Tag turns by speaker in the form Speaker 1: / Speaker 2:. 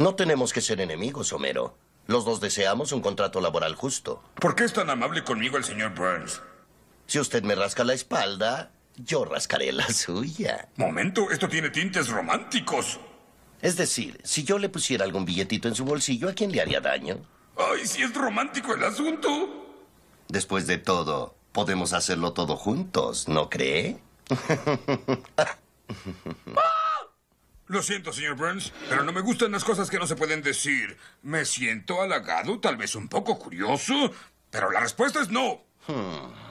Speaker 1: No tenemos que ser enemigos, Homero. Los dos deseamos un contrato laboral justo.
Speaker 2: ¿Por qué es tan amable conmigo el señor Burns? Si usted me rasca la espalda, yo rascaré la suya. Momento, esto tiene tintes románticos. Es decir, si yo le pusiera algún billetito en su bolsillo, ¿a quién le haría daño?
Speaker 3: Ay, si es romántico el asunto.
Speaker 1: Después de todo, podemos hacerlo todo juntos, ¿no cree?
Speaker 4: Lo siento, señor Burns, pero no me gustan las cosas que no se pueden decir. Me siento halagado, tal vez un poco curioso, pero la respuesta es no.
Speaker 5: Hmm.